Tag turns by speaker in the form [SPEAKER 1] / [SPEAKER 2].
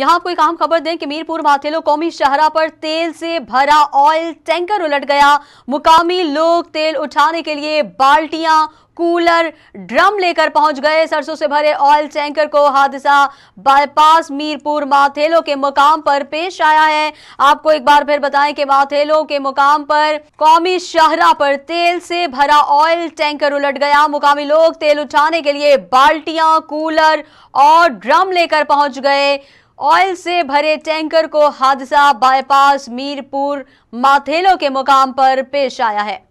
[SPEAKER 1] यहां आपको एक आम खबर दें कि मीरपुर माथेलो कौमी शहरा पर तेल से भरा ऑयल टैंकर उलट गया मुकामी लोग तेल उठाने के लिए बाल्टियां कूलर ड्रम लेकर पहुंच गए सरसों से भरे ऑयल टैंकर को हादसा बाईपास मीरपुर माथेलो के मुकाम पर पेश आया है आपको एक बार फिर बताएं कि माथेलो के मुकाम पर कौमी शहरा पर तेल से भरा ऑयल टैंकर उलट गया मुकामी लोग तेल उठाने के लिए बाल्टियां कूलर और ड्रम लेकर पहुंच गए ऑयल से भरे टैंकर को हादसा बाईपास मीरपुर माथेलो के मुकाम पर पेश आया है